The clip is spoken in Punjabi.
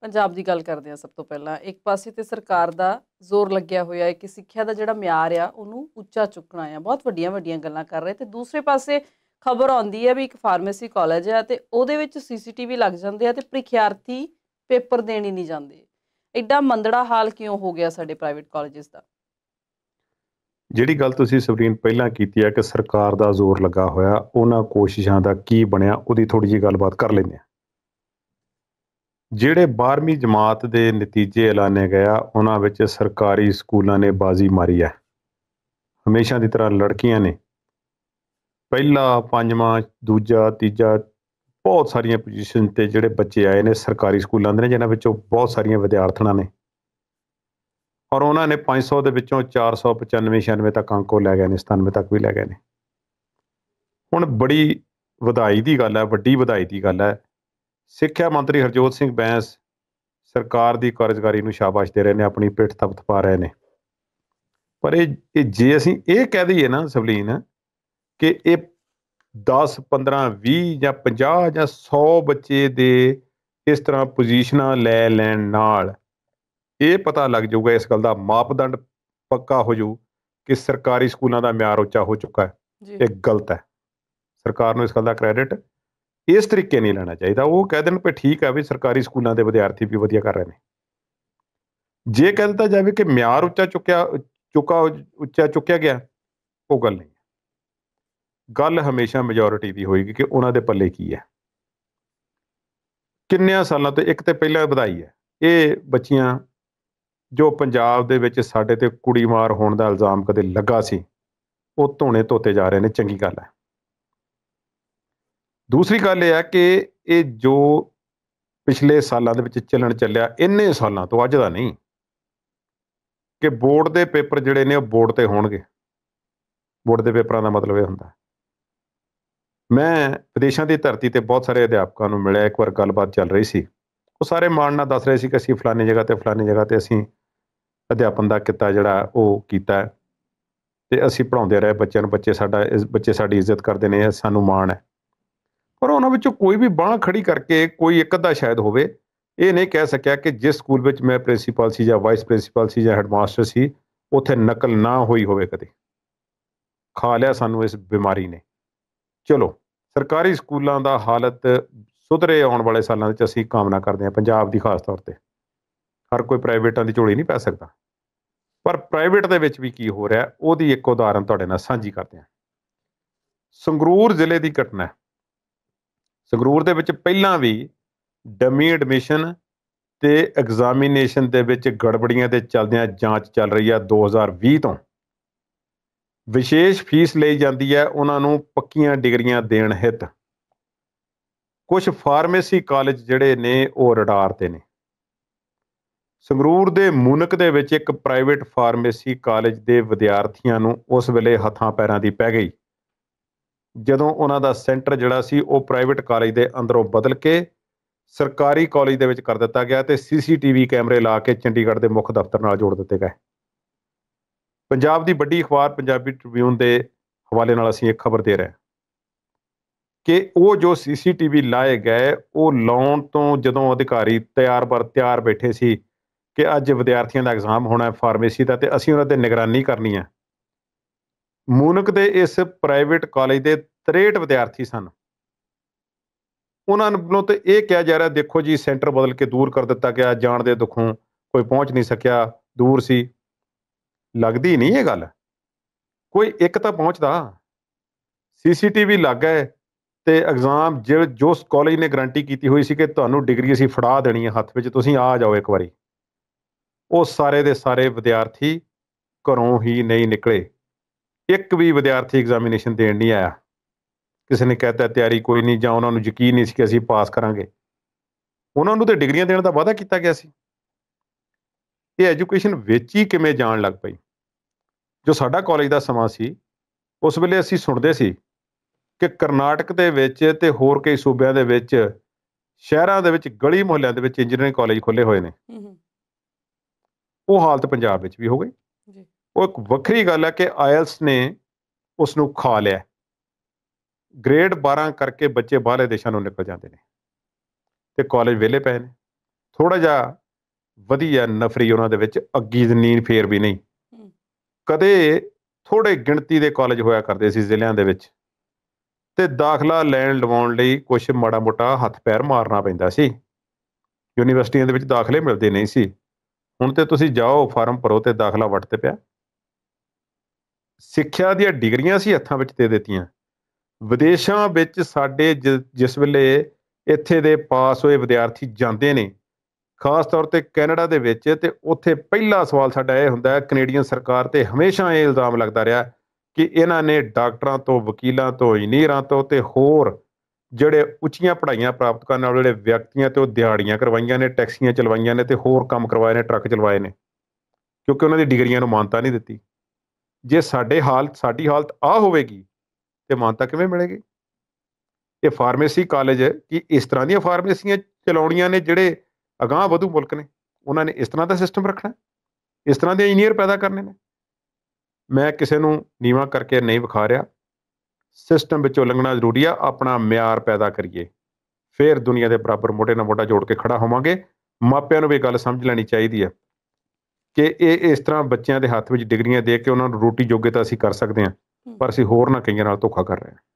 ਪੰਜਾਬ ਦੀ ਗੱਲ ਕਰਦੇ ਆ ਸਭ ਤੋਂ ਪਹਿਲਾਂ ਇੱਕ ਪਾਸੇ ਤੇ ਸਰਕਾਰ ਦਾ ਜ਼ੋਰ ਲੱਗਿਆ ਹੋਇਆ ਹੈ ਕਿ ਸਿੱਖਿਆ ਦਾ ਜਿਹੜਾ ਮਿਆਰ ਆ ਉਹਨੂੰ ਉੱਚਾ ਚੁੱਕਣਾ ਆ ਬਹੁਤ ਵੱਡੀਆਂ ਵੱਡੀਆਂ ਗੱਲਾਂ ਕਰ ਰਹੇ ਤੇ ਦੂਸਰੇ ਪਾਸੇ ਖਬਰ ਆਉਂਦੀ ਹੈ ਵੀ ਇੱਕ ਫਾਰਮੇਸੀ ਕਾਲਜ ਹੈ ਤੇ ਉਹਦੇ ਵਿੱਚ ਸੀਸੀਟੀਵੀ ਲੱਗ ਜਾਂਦੇ ਆ ਤੇ ਪ੍ਰੀਖਿਆਰਥੀ ਪੇਪਰ ਦੇਣ ਹੀ ਨਹੀਂ ਜਾਂਦੇ ਐਡਾ ਮੰਦੜਾ ਹਾਲ ਕਿਉਂ ਹੋ ਗਿਆ ਸਾਡੇ ਪ੍ਰਾਈਵੇਟ ਕਾਲਜਸ ਦਾ ਜਿਹੜੀ ਗੱਲ ਤੁਸੀਂ ਸਵਰੀਨ ਪਹਿਲਾਂ ਕੀਤੀ ਹੈ ਕਿ ਸਰਕਾਰ ਦਾ ਜ਼ੋਰ ਲੱਗਾ ਹੋਇਆ ਉਹਨਾਂ ਕੋਸ਼ਿਸ਼ਾਂ ਦਾ ਕੀ ਬਣਿਆ ਉਹਦੀ ਥੋੜੀ ਜੀ ਗੱਲਬਾਤ ਕਰ ਲੈਂਦੇ ਆ ਜਿਹੜੇ 12ਵੀਂ ਜਮਾਤ ਦੇ ਨਤੀਜੇ ਐਲਾਨੇ ਗਿਆ ਉਹਨਾਂ ਵਿੱਚ ਸਰਕਾਰੀ ਸਕੂਲਾਂ ਨੇ ਬਾਜ਼ੀ ਮਾਰੀ ਹੈ ਹਮੇਸ਼ਾ ਦੀ ਤਰ੍ਹਾਂ ਲੜਕੀਆਂ ਨੇ ਪਹਿਲਾ ਪੰਜਵਾਂ ਦੂਜਾ ਤੀਜਾ ਬਹੁਤ ਸਾਰੀਆਂ ਪੋਜੀਸ਼ਨ ਤੇ ਜਿਹੜੇ ਬੱਚੇ ਆਏ ਨੇ ਸਰਕਾਰੀ ਸਕੂਲਾਂ ਦੇ ਨੇ ਜਿਨ੍ਹਾਂ ਵਿੱਚੋਂ ਬਹੁਤ ਸਾਰੀਆਂ ਵਿਦਿਆਰਥਣਾਂ ਨੇ ਔਰ ਉਹਨਾਂ ਨੇ 500 ਦੇ ਵਿੱਚੋਂ 495 96 ਤੱਕ ਅੰਕੋ ਲੈ ਗਏ ਨੇ 97 ਤੱਕ ਵੀ ਲੈ ਗਏ ਨੇ ਹੁਣ ਬੜੀ ਵਧਾਈ ਦੀ ਗੱਲ ਹੈ ਵੱਡੀ ਵਧਾਈ ਦੀ ਗੱਲ ਹੈ ਸਿੱਖਿਆ ਮੰਤਰੀ ਹਰਜੋਤ ਸਿੰਘ ਬੈਂਸ ਸਰਕਾਰ ਦੀ ਕਾਰਜਕਾਰੀ ਨੂੰ ਸ਼ਾਬਾਸ਼ ਦੇ ਰਹੇ ਨੇ ਆਪਣੀ ਪਿੱਠ ਪਾ ਰਹੇ ਨੇ ਪਰ ਇਹ ਜੇ ਅਸੀਂ ਇਹ ਕਹਿ ਦਈਏ ਨਾ ਸਵਲੀਨ ਕਿ ਇਹ 10 15 20 ਜਾਂ 50 ਜਾਂ 100 ਬੱਚੇ ਦੇ ਇਸ ਤਰ੍ਹਾਂ ਪੋਜੀਸ਼ਨਾਂ ਲੈ ਲੈਣ ਨਾਲ ਇਹ ਪਤਾ ਲੱਗ ਜਾਊਗਾ ਇਸ ਗੱਲ ਦਾ ਮਾਪਦੰਡ ਪੱਕਾ ਹੋ ਜਾਊ ਕਿ ਸਰਕਾਰੀ ਸਕੂਲਾਂ ਦਾ ਮਿਆਰ ਉੱਚਾ ਹੋ ਚੁੱਕਾ ਹੈ ਇਹ ਗਲਤ ਹੈ ਸਰਕਾਰ ਨੂੰ ਇਸ ਗੱਲ ਦਾ ਕ੍ਰੈਡਿਟ ਇਸ ਤਰੀਕੇ ਨਹੀਂ ਲੈਣਾ ਚਾਹੀਦਾ ਉਹ ਕਹਿ ਦੇਣ ਕਿ ਠੀਕ ਆ ਵੀ ਸਰਕਾਰੀ ਸਕੂਲਾਂ ਦੇ ਵਿਦਿਆਰਥੀ ਵੀ ਵਧੀਆ ਕਰ ਰਹੇ ਨੇ ਜੇ ਕਹਿ ਦਿੱਤਾ ਜਾਵੇ ਕਿ ਮਿਆਰ ਉੱਚਾ ਚੁੱਕਿਆ ਚੁੱਕਾ ਉੱਚਾ ਚੁੱਕਿਆ ਗਿਆ ਉਹ ਗੱਲ ਨਹੀਂ ਗੱਲ ਹਮੇਸ਼ਾ ਮੈਜੋਰਿਟੀ ਦੀ ਹੋਏਗੀ ਕਿ ਉਹਨਾਂ ਦੇ ਪੱਲੇ ਕੀ ਹੈ ਕਿੰਨਿਆਂ ਸਾਲਾਂ ਤੋਂ ਇੱਕ ਤੇ ਪਹਿਲਾਂ ਵਧਾਈ ਹੈ ਇਹ ਬੱਚੀਆਂ ਜੋ ਪੰਜਾਬ ਦੇ ਵਿੱਚ ਸਾਡੇ ਤੇ ਕੁੜੀ ਮਾਰ ਹੋਣ ਦਾ ਇਲਜ਼ਾਮ ਕਦੇ ਲੱਗਾ ਸੀ ਉਹ ਧੋਣੇ ਧੋਤੇ ਜਾ ਰਹੇ ਨੇ ਚੰਗੀ ਗੱਲ ਹੈ ਦੂਸਰੀ ਗੱਲ ਇਹ ਹੈ ਕਿ ਇਹ ਜੋ ਪਿਛਲੇ ਸਾਲਾਂ ਦੇ ਵਿੱਚ ਚੱਲਣ ਚੱਲਿਆ ਇੰਨੇ ਸਾਲਾਂ ਤੋਂ ਅੱਜ ਦਾ ਨਹੀਂ ਕਿ ਬੋਰਡ ਦੇ ਪੇਪਰ ਜਿਹੜੇ ਨੇ ਉਹ ਬੋਰਡ ਤੇ ਹੋਣਗੇ ਬੋਰਡ ਦੇ ਪੇਪਰਾਂ ਦਾ ਮਤਲਬ ਇਹ ਹੁੰਦਾ ਮੈਂ ਵਿਦੇਸ਼ਾਂ ਦੀ ਧਰਤੀ ਤੇ ਬਹੁਤ ਸਾਰੇ ਅਧਿਆਪਕਾਂ ਨੂੰ ਮਿਲਿਆ ਇੱਕ ਵਾਰ ਗੱਲਬਾਤ ਚੱਲ ਰਹੀ ਸੀ ਉਹ ਸਾਰੇ ਮਾਣ ਨਾਲ ਦੱਸ ਰਹੇ ਸੀ ਕਿ ਅਸੀਂ ਫਲਾਨੀ ਜਗ੍ਹਾ ਤੇ ਫਲਾਨੀ ਜਗ੍ਹਾ ਤੇ ਅਸੀਂ ਅਧਿਆਪਨ ਦਾ ਕਿੱਤਾ ਜਿਹੜਾ ਉਹ ਕੀਤਾ ਤੇ ਅਸੀਂ ਪੜਾਉਂਦੇ ਰਹੇ ਬੱਚਿਆਂ ਨੂੰ ਬੱਚੇ ਸਾਡਾ ਬੱਚੇ ਸਾਡੀ ਇੱਜ਼ਤ ਕਰਦੇ ਨੇ ਸਾਨੂੰ ਮਾਣ ਹੈ ਪਰ ਉਹਨਾਂ ਵਿੱਚੋਂ ਕੋਈ ਵੀ ਬਾਹ ਖੜੀ ਕਰਕੇ ਕੋਈ ਇੱਕ ਅੱਧਾ ਸ਼ਾਇਦ ਹੋਵੇ ਇਹ ਨਹੀਂ ਕਹਿ ਸਕਿਆ ਕਿ ਜਿਸ ਸਕੂਲ ਵਿੱਚ ਮੈਂ ਪ੍ਰਿੰਸੀਪਲ ਸੀ ਜਾਂ ਵਾਈਸ ਪ੍ਰਿੰਸੀਪਲ ਸੀ ਜਾਂ ਹੈਡਮਾਸਟਰ ਸੀ ਉੱਥੇ ਨਕਲ ਨਾ ਹੋਈ ਹੋਵੇ ਕਦੇ ਖਾ ਲਿਆ ਸਾਨੂੰ ਇਸ ਬਿਮਾਰੀ ਨੇ ਚਲੋ ਸਰਕਾਰੀ ਸਕੂਲਾਂ ਦਾ ਹਾਲਤ ਸੁਧਰੇ ਆਉਣ ਵਾਲੇ ਸਾਲਾਂ ਵਿੱਚ ਅਸੀਂ ਕਾਮਨਾ ਕਰਦੇ ਹਾਂ ਪੰਜਾਬ ਦੀ ਖਾਸ ਤੌਰ ਤੇ ਹਰ ਕੋਈ ਪ੍ਰਾਈਵੇਟਾਂ ਦੀ ਝੋਲੀ ਨਹੀਂ ਪੈ ਸਕਦਾ ਪਰ ਪ੍ਰਾਈਵੇਟ ਦੇ ਵਿੱਚ ਵੀ ਕੀ ਹੋ ਰਿਹਾ ਉਹਦੀ ਇੱਕ ਉਦਾਹਰਨ ਤੁਹਾਡੇ ਨਾਲ ਸਾਂਝੀ ਕਰਦੇ ਹਾਂ ਸੰਗਰੂਰ ਜ਼ਿਲ੍ਹੇ ਦੀ ਘਟਨਾ ਸੰਗਰੂਰ ਦੇ ਵਿੱਚ ਪਹਿਲਾਂ ਵੀ ਡਮੀ ਐਡਮਿਸ਼ਨ ਤੇ ਐਗਜ਼ਾਮੀਨੇਸ਼ਨ ਦੇ ਵਿੱਚ ਗੜਬੜੀਆਂ ਤੇ ਚੱਲਦਿਆਂ ਜਾਂਚ ਚੱਲ ਰਹੀ ਆ 2020 ਤੋਂ ਵਿਸ਼ੇਸ਼ ਫੀਸ ਲਈ ਜਾਂਦੀ ਹੈ ਉਹਨਾਂ ਨੂੰ ਪੱਕੀਆਂ ਡਿਗਰੀਆਂ ਦੇਣ ਹਿੱਤ ਕੁਝ ਫਾਰਮੇਸੀ ਕਾਲਜ ਜਿਹੜੇ ਨੇ ਉਹ ਰਡਾਰ ਤੇ ਨੇ ਸੰਗਰੂਰ ਦੇ ਮੂਨਕ ਦੇ ਵਿੱਚ ਇੱਕ ਪ੍ਰਾਈਵੇਟ ਫਾਰਮੇਸੀ ਕਾਲਜ ਦੇ ਵਿਦਿਆਰਥੀਆਂ ਨੂੰ ਉਸ ਵੇਲੇ ਹੱਥਾਂ ਪੈਰਾਂ ਦੀ ਪੈ ਗਈ ਜਦੋਂ ਉਹਨਾਂ ਦਾ ਸੈਂਟਰ ਜਿਹੜਾ ਸੀ ਉਹ ਪ੍ਰਾਈਵੇਟ ਕਾਲਜ ਦੇ ਅੰਦਰੋਂ ਬਦਲ ਕੇ ਸਰਕਾਰੀ ਕਾਲਜ ਦੇ ਵਿੱਚ ਕਰ ਦਿੱਤਾ ਗਿਆ ਤੇ ਸੀਸੀਟੀਵੀ ਕੈਮਰੇ ਲਾ ਕੇ ਚੰਡੀਗੜ੍ਹ ਦੇ ਮੁੱਖ ਦਫ਼ਤਰ ਨਾਲ ਜੋੜ ਦਿੱਤੇ ਗਏ ਪੰਜਾਬ ਦੀ ਵੱਡੀ ਅਖਬਾਰ ਪੰਜਾਬੀ ਟ੍ਰਿਬਿਊਨ ਦੇ ਹਵਾਲੇ ਨਾਲ ਅਸੀਂ ਇੱਕ ਖਬਰ ਦੇ ਰਹੇ ਹਾਂ ਕਿ ਉਹ ਜੋ ਸੀਸੀਟੀਵੀ ਲਾਏ ਗਏ ਉਹ ਲਾਉਣ ਤੋਂ ਜਦੋਂ ਅਧਿਕਾਰੀ ਤਿਆਰ ਬਰ ਤਿਆਰ ਬੈਠੇ ਸੀ ਕਿ ਅੱਜ ਵਿਦਿਆਰਥੀਆਂ ਦਾ ਐਗਜ਼ਾਮ ਹੋਣਾ ਹੈ ਫਾਰਮੇਸੀ ਦਾ ਤੇ ਅਸੀਂ ਉਹਨਾਂ ਤੇ ਨਿਗਰਾਨੀ ਕਰਨੀ ਹੈ ਮੂਨਕ ਦੇ ਇਸ ਪ੍ਰਾਈਵੇਟ ਕਾਲਜ ਦੇ 63 ਵਿਦਿਆਰਥੀ ਸਨ ਉਹਨਾਂ ਨੂੰ ਤੇ ਇਹ ਕਿਹਾ ਜਾ ਰਿਹਾ ਦੇਖੋ ਜੀ ਸੈਂਟਰ ਬਦਲ ਕੇ ਦੂਰ ਕਰ ਦਿੱਤਾ ਗਿਆ ਜਾਣ ਦੇ ਦੁੱਖੋਂ ਕੋਈ ਪਹੁੰਚ ਨਹੀਂ ਸਕਿਆ ਦੂਰ ਸੀ ਲੱਗਦੀ ਨਹੀਂ ਇਹ ਗੱਲ ਕੋਈ ਇੱਕ ਤਾਂ ਪਹੁੰਚਦਾ ਸੀਸੀਟੀਵੀ ਲੱਗ ਹੈ ਤੇ ਐਗਜ਼ਾਮ ਜੋ ਕਾਲਜ ਨੇ ਗਾਰੰਟੀ ਕੀਤੀ ਹੋਈ ਸੀ ਕਿ ਤੁਹਾਨੂੰ ਡਿਗਰੀ ਅਸੀਂ ਫੜਾ ਦੇਣੀ ਹੈ ਹੱਥ ਵਿੱਚ ਤੁਸੀਂ ਆ ਜਾਓ ਇੱਕ ਵਾਰੀ ਉਹ ਸਾਰੇ ਦੇ ਸਾਰੇ ਵਿਦਿਆਰਥੀ ਘਰੋਂ ਹੀ ਨਹੀਂ ਨਿਕਲੇ ਇੱਕ ਵੀ ਵਿਦਿਆਰਥੀ ਐਗਜ਼ਾਮੀਨੇਸ਼ਨ ਦੇਣ ਨਹੀਂ ਆਇਆ ਕਿਸੇ ਨੇ ਕਹਿਤਾ ਤਿਆਰੀ ਕੋਈ ਨਹੀਂ ਜਾਂ ਉਹਨਾਂ ਨੂੰ ਯਕੀਨ ਨਹੀਂ ਸੀ ਕਿ ਅਸੀਂ ਪਾਸ ਕਰਾਂਗੇ ਉਹਨਾਂ ਨੂੰ ਤੇ ਡਿਗਰੀਆਂ ਦੇਣ ਦਾ ਵਾਅਦਾ ਕੀਤਾ ਗਿਆ ਸੀ ਇਹ ਐਜੂਕੇਸ਼ਨ ਵਿੱਚ ਹੀ ਕਿਵੇਂ ਜਾਣ ਲੱਗ ਪਈ ਜੋ ਸਾਡਾ ਕਾਲਜ ਦਾ ਸਮਾਂ ਸੀ ਉਸ ਵੇਲੇ ਅਸੀਂ ਸੁਣਦੇ ਸੀ ਕਿ ਕਰਨਾਟਕ ਦੇ ਵਿੱਚ ਤੇ ਹੋਰ ਕਈ ਸੂਬਿਆਂ ਦੇ ਵਿੱਚ ਸ਼ਹਿਰਾਂ ਦੇ ਵਿੱਚ ਗਲੀ ਮੁਹੱਲਿਆਂ ਦੇ ਵਿੱਚ ਇੰਜੀਨੀਅਰਿੰਗ ਕਾਲਜ ਖੁੱਲੇ ਹੋਏ ਨੇ ਉਹ ਹਾਲਤ ਪੰਜਾਬ ਵਿੱਚ ਵੀ ਹੋ ਗਈ ਉਹ ਇੱਕ ਵੱਖਰੀ ਗੱਲ ਹੈ ਕਿ ਆਇਲਸ ਨੇ ਉਸ ਨੂੰ ਖਾ ਲਿਆ ਗ੍ਰੇਡ 12 ਕਰਕੇ ਬੱਚੇ ਬਾਹਰਲੇ ਦੇਸ਼ਾਂ ਨੂੰ ਨਿਕਲ ਜਾਂਦੇ ਨੇ ਤੇ ਕਾਲਜ ਵਿਹਲੇ ਪਏ ਨੇ ਥੋੜਾ ਜਿਹਾ ਵਧੀਆ ਨਫਰੀ ਉਹਨਾਂ ਦੇ ਵਿੱਚ ਅੱਗੀ ਜ਼ਨੀਨ ਫੇਰ ਵੀ ਨਹੀਂ ਕਦੇ ਥੋੜੇ ਗਿਣਤੀ ਦੇ ਕਾਲਜ ਹੋਇਆ ਕਰਦੇ ਸੀ ਜ਼ਿਲ੍ਹਿਆਂ ਦੇ ਵਿੱਚ ਤੇ ਦਾਖਲਾ ਲੈਣ ਲਵਾਉਣ ਲਈ ਕੁਝ ਮਾੜਾ ਮੋਟਾ ਹੱਥ ਪੈਰ ਮਾਰਨਾ ਪੈਂਦਾ ਸੀ ਯੂਨੀਵਰਸਿਟੀਆਂ ਦੇ ਵਿੱਚ ਦਾਖਲੇ ਮਿਲਦੇ ਨਹੀਂ ਸੀ ਹੁਣ ਤੇ ਤੁਸੀਂ ਜਾਓ ਫਾਰਮ ਭਰੋ ਤੇ ਦਾਖਲਾ ਤੇ ਪਿਆ ਸਿੱਖਿਆ ਦੀਆਂ ਡਿਗਰੀਆਂ ਸੀ ਹੱਥਾਂ ਵਿੱਚ ਦੇ ਦਿੱਤੀਆਂ ਵਿਦੇਸ਼ਾਂ ਵਿੱਚ ਸਾਡੇ ਜਿਸ ਵੇਲੇ ਇੱਥੇ ਦੇ ਪਾਸ ਹੋਏ ਵਿਦਿਆਰਥੀ ਜਾਂਦੇ ਨੇ ਖਾਸ ਤੌਰ ਤੇ ਕੈਨੇਡਾ ਦੇ ਵਿੱਚ ਤੇ ਉੱਥੇ ਪਹਿਲਾ ਸਵਾਲ ਸਾਡਾ ਇਹ ਹੁੰਦਾ ਹੈ ਕੈਨੇਡੀਅਨ ਸਰਕਾਰ ਤੇ ਹਮੇਸ਼ਾ ਇਹ ਇਲਜ਼ਾਮ ਲੱਗਦਾ ਰਿਹਾ ਕਿ ਇਹਨਾਂ ਨੇ ਡਾਕਟਰਾਂ ਤੋਂ ਵਕੀਲਾਂ ਤੋਂ ਇੰਜੀਨੀਅਰਾਂ ਤੋਂ ਤੇ ਹੋਰ ਜਿਹੜੇ ਉੱਚੀਆਂ ਪੜ੍ਹਾਈਆਂ ਪ੍ਰਾਪਤ ਕਰਨ ਵਾਲੇ ਜਿਹੜੇ ਵਿਅਕਤੀਆਂ ਤੇ ਉਹ ਦਿਹਾੜੀਆਂ ਕਰਵਾਈਆਂ ਨੇ ਟੈਕਸੀਆਂ ਚਲਵਾਈਆਂ ਨੇ ਤੇ ਹੋਰ ਕੰਮ ਕਰਵਾਏ ਨੇ ਟਰੱਕ ਚਲਵਾਏ ਨੇ ਕਿਉਂਕਿ ਉਹਨਾਂ ਦੀ ਡਿਗਰੀਆਂ ਨੂੰ ਮਾਨਤਾ ਨਹੀਂ ਦਿੱਤੀ ਜੇ ਸਾਡੇ ਹਾਲਤ ਸਾਡੀ ਹਾਲਤ ਆ ਹੋਵੇਗੀ ਤੇ ਮਾਨਤਾ ਕਿਵੇਂ ਮਿਲੇਗੀ ਇਹ ਫਾਰਮੇਸੀ ਕਾਲਜ ਕਿ ਇਸ ਤਰ੍ਹਾਂ ਦੀਆਂ ਫਾਰਮੇਸੀਆਂ ਚਲਾਉਣੀਆਂ ਨੇ ਜਿਹੜੇ ਅਗਾਹ ਵਧੂ ਮੁਲਕ ਨੇ ਉਹਨਾਂ ਨੇ ਇਸ ਤਰ੍ਹਾਂ ਦਾ ਸਿਸਟਮ ਰੱਖਣਾ ਇਸ ਤਰ੍ਹਾਂ ਦੇ ਇੰਜੀਨੀਅਰ ਪੈਦਾ ਕਰਨੇ ਨੇ ਮੈਂ ਕਿਸੇ ਨੂੰ ਨੀਵਾ ਕਰਕੇ ਨਹੀਂ ਵਿਖਾ ਰਿਹਾ ਸਿਸਟਮ ਵਿੱਚੋਂ ਲੰਘਣਾ ਜ਼ਰੂਰੀ ਆ ਆਪਣਾ ਮਿਆਰ ਪੈਦਾ ਕਰੀਏ ਫਿਰ ਦੁਨੀਆ ਦੇ ਬਰਾਬਰ ਮੋਢੇ ਨਾਲ ਮੋਢਾ ਜੋੜ ਕੇ ਖੜਾ ਹੋਵਾਂਗੇ ਮਾਪਿਆਂ ਨੂੰ ਵੀ ਗੱਲ ਸਮਝ ਲੈਣੀ ਚਾਹੀਦੀ ਹੈ ਕਿ ਇਹ ਇਸ ਤਰ੍ਹਾਂ ਬੱਚਿਆਂ ਦੇ ਹੱਥ ਵਿੱਚ ਡਿਗਰੀਆਂ ਦੇ ਕੇ ਉਹਨਾਂ ਨੂੰ ਰੋਟੀ ਜੋਗੇ ਤਾਂ ਅਸੀਂ ਕਰ ਸਕਦੇ ਹਾਂ ਪਰ ਅਸੀਂ ਹੋਰ ਨਾ ਕਈਆਂ ਨਾਲ ਧੋਖਾ ਕਰ ਰਹੇ ਹਾਂ